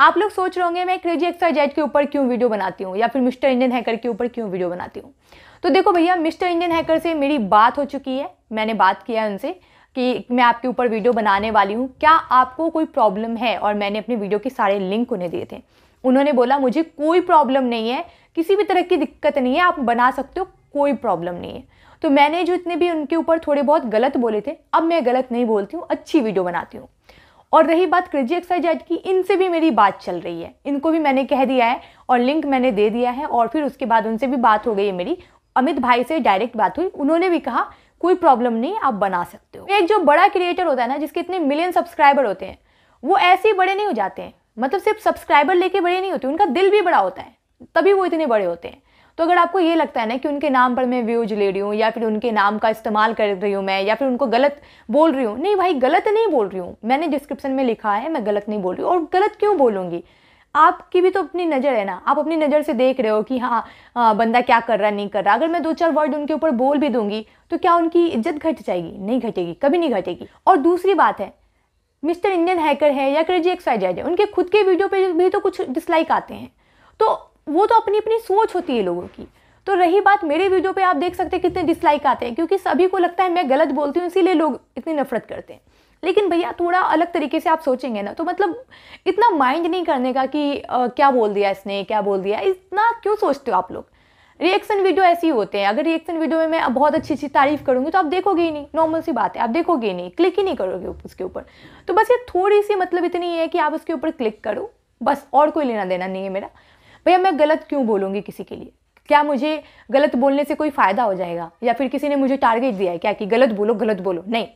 आप लोग सोच रहे होंगे मैं क्रेजी जेट के ऊपर क्यों वीडियो बनाती हूँ या फिर मिस्टर इंडियन हैकर के ऊपर क्यों वीडियो बनाती हूँ तो देखो भैया मिस्टर इंडियन हैकर से मेरी बात हो चुकी है मैंने बात किया है उनसे कि मैं आपके ऊपर वीडियो बनाने वाली हूँ क्या आपको कोई प्रॉब्लम है और मैंने अपने वीडियो के सारे लिंक उन्हें दिए थे उन्होंने बोला मुझे कोई प्रॉब्लम नहीं है किसी भी तरह की दिक्कत नहीं है आप बना सकते हो कोई प्रॉब्लम नहीं है तो मैंने जो इतने भी उनके ऊपर थोड़े बहुत गलत बोले थे अब मैं गलत नहीं बोलती हूँ अच्छी वीडियो बनाती हूँ और रही बात क्रेजी एक्साइज की इनसे भी मेरी बात चल रही है इनको भी मैंने कह दिया है और लिंक मैंने दे दिया है और फिर उसके बाद उनसे भी बात हो गई है मेरी अमित भाई से डायरेक्ट बात हुई उन्होंने भी कहा कोई प्रॉब्लम नहीं आप बना सकते हो एक जो बड़ा क्रिएटर होता है ना जिसके इतने मिलियन सब्सक्राइबर होते हैं वो ऐसे ही बड़े नहीं हो जाते हैं मतलब सिर्फ सब्सक्राइबर लेके बड़े नहीं होते उनका दिल भी बड़ा होता है तभी वो इतने बड़े होते हैं तो अगर आपको ये लगता है ना कि उनके नाम पर मैं व्यूज ले रही हूँ या फिर उनके नाम का इस्तेमाल कर रही हूँ मैं या फिर उनको गलत बोल रही हूँ नहीं भाई गलत नहीं बोल रही हूँ मैंने डिस्क्रिप्शन में लिखा है मैं गलत नहीं बोल रही हूँ और गलत क्यों बोलूँगी आपकी भी तो अपनी नज़र है ना आप अपनी नज़र से देख रहे हो कि हाँ बंदा क्या कर रहा नहीं कर रहा अगर मैं दो चार वर्ड उनके ऊपर बोल भी दूंगी तो क्या उनकी इज्जत घट जाएगी नहीं घटेगी कभी नहीं घटेगी और दूसरी बात है मिस्टर इंडियन हैकर है या क्रेजी एक्साइज है उनके खुद के वीडियो पर भी तो कुछ डिसलाइक आते हैं तो वो तो अपनी अपनी सोच होती है लोगों की तो रही बात मेरे वीडियो पे आप देख सकते हैं कितने डिसलाइक आते हैं क्योंकि सभी को लगता है मैं गलत बोलती हूँ इसीलिए लोग इतनी नफरत करते हैं लेकिन भैया थोड़ा अलग तरीके से आप सोचेंगे ना तो मतलब इतना माइंड नहीं करने का कि आ, क्या बोल दिया इसने क्या बोल दिया इतना क्यों सोचते हो आप लोग रिएक्शन वीडियो ऐसे ही होते हैं अगर रिएक्शन वीडियो में मैं बहुत अच्छी अच्छी तारीफ करूँगी तो आप देखोगे ही नहीं नॉर्मल सी बात है आप देखोगे ही नहीं क्लिक ही नहीं करोगे उसके ऊपर तो बस ये थोड़ी सी मतलब इतनी है कि आप उसके ऊपर क्लिक करो बस और कोई लेना देना नहीं है मेरा भैया मैं गलत क्यों बोलूँगी किसी के लिए क्या मुझे गलत बोलने से कोई फ़ायदा हो जाएगा या फिर किसी ने मुझे टारगेट दिया है क्या कि गलत बोलो गलत बोलो नहीं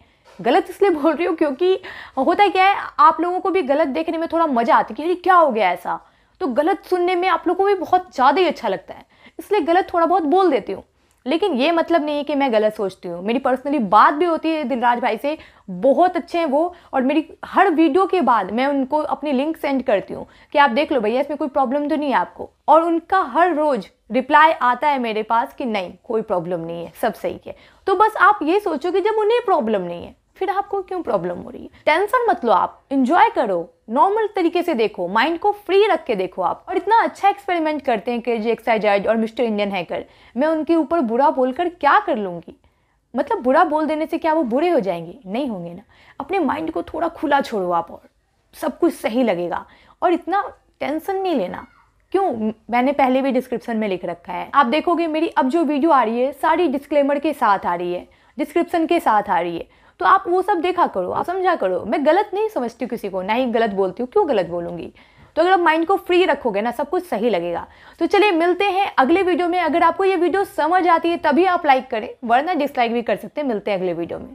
गलत इसलिए बोल रही हूँ क्योंकि होता क्या है आप लोगों को भी गलत देखने में थोड़ा मज़ा आती है कि अरे क्या हो गया ऐसा तो गलत सुनने में आप लोगों को भी बहुत ज़्यादा ही अच्छा लगता है इसलिए गलत थोड़ा बहुत बोल देती हूँ लेकिन ये मतलब नहीं है कि मैं गलत सोचती हूँ मेरी पर्सनली बात भी होती है दिलराज भाई से बहुत अच्छे हैं वो और मेरी हर वीडियो के बाद मैं उनको अपनी लिंक सेंड करती हूँ कि आप देख लो भैया इसमें कोई प्रॉब्लम तो नहीं है आपको और उनका हर रोज़ रिप्लाई आता है मेरे पास कि नहीं कोई प्रॉब्लम नहीं है सब सही है तो बस आप ये सोचो कि जब उन्हें प्रॉब्लम नहीं है फिर आपको क्यों प्रॉब्लम हो रही है टेंशन मत लो आप इंजॉय करो नॉर्मल तरीके से देखो माइंड को फ्री रख के देखो आप और इतना अच्छा एक्सपेरिमेंट करते हैं कि जी एक्साइज और मिस्टर इंडियन हैकर मैं उनके ऊपर बुरा बोलकर क्या कर लूँगी मतलब बुरा बोल देने से क्या वो बुरे हो जाएंगे नहीं होंगे ना अपने माइंड को थोड़ा खुला छोड़ो आप और सब कुछ सही लगेगा और इतना टेंशन नहीं लेना क्यों मैंने पहले भी डिस्क्रिप्शन में लिख रखा है आप देखोगे मेरी अब जो वीडियो आ रही है सारी डिस्क्लेमर के साथ आ रही है डिस्क्रिप्शन के साथ आ रही है तो आप वो सब देखा करो आप समझा करो मैं गलत नहीं समझती किसी को ना ही गलत बोलती हूँ क्यों गलत बोलूँगी तो अगर आप माइंड को फ्री रखोगे ना सब कुछ सही लगेगा तो चलिए मिलते हैं अगले वीडियो में अगर आपको ये वीडियो समझ आती है तभी आप लाइक करें वरना डिसलाइक भी कर सकते हैं मिलते हैं अगले वीडियो में